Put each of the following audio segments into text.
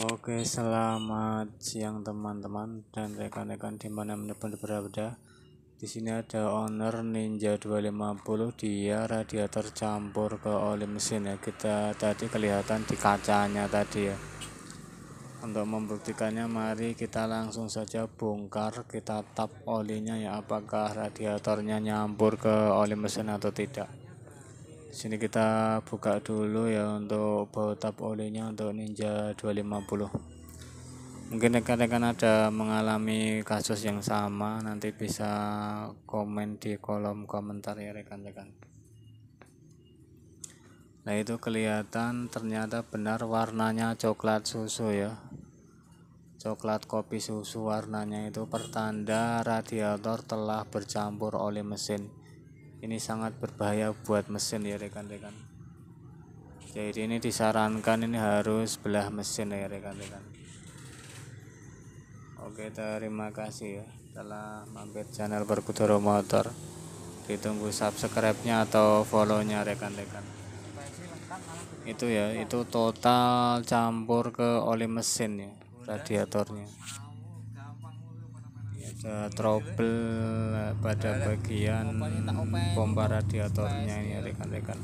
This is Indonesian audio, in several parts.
Oke, selamat siang teman-teman dan rekan-rekan di mana pun berada. Di sini ada owner Ninja 250 dia radiator campur ke oli mesin ya. Kita tadi kelihatan di kacanya tadi ya. Untuk membuktikannya mari kita langsung saja bongkar kita tap olinya ya apakah radiatornya nyampur ke oli mesin atau tidak sini kita buka dulu ya untuk baut tab olinya untuk ninja 250 mungkin rekan-rekan ada mengalami kasus yang sama nanti bisa komen di kolom komentar ya rekan-rekan nah itu kelihatan ternyata benar warnanya coklat susu ya coklat kopi susu warnanya itu pertanda radiator telah bercampur oleh mesin ini sangat berbahaya buat mesin ya rekan-rekan jadi ini disarankan ini harus belah mesin ya rekan-rekan oke terima kasih ya telah mampir channel Berkudoro Motor ditunggu subscribe-nya atau follow-nya rekan-rekan itu ya itu total campur ke oli mesin ya radiatornya uh, trouble eh, pada bagian pompa radiatornya ini rekan-rekan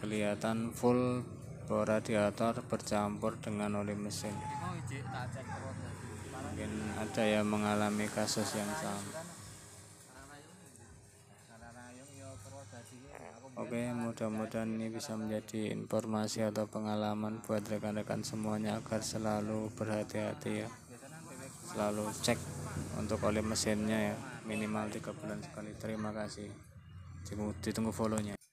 kelihatan full bor radiator bercampur dengan oli mesin oh, mungkin ada yang mengalami kasus yang sama Oke, mudah-mudahan ini bisa menjadi informasi atau pengalaman buat rekan-rekan semuanya agar selalu berhati-hati ya. Selalu cek untuk oli mesinnya ya, minimal tiga bulan sekali. Terima kasih. ditunggu follow-nya.